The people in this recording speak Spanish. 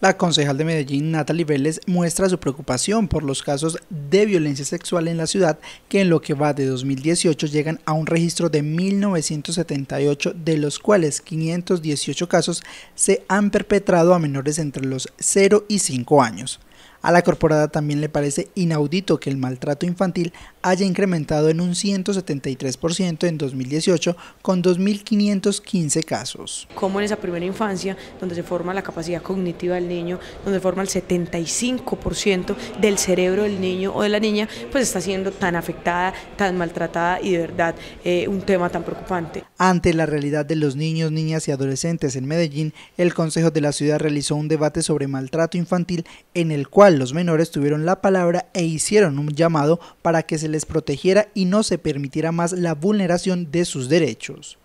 La concejal de Medellín, Natalie Vélez, muestra su preocupación por los casos de violencia sexual en la ciudad que en lo que va de 2018 llegan a un registro de 1.978, de los cuales 518 casos se han perpetrado a menores entre los 0 y 5 años. A la corporada también le parece inaudito que el maltrato infantil haya incrementado en un 173% en 2018 con 2.515 casos. Como en esa primera infancia, donde se forma la capacidad cognitiva del niño, donde forma el 75% del cerebro del niño o de la niña, pues está siendo tan afectada, tan maltratada y de verdad eh, un tema tan preocupante. Ante la realidad de los niños, niñas y adolescentes en Medellín, el Consejo de la Ciudad realizó un debate sobre maltrato infantil en el cual los menores tuvieron la palabra e hicieron un llamado para que se les protegiera y no se permitiera más la vulneración de sus derechos.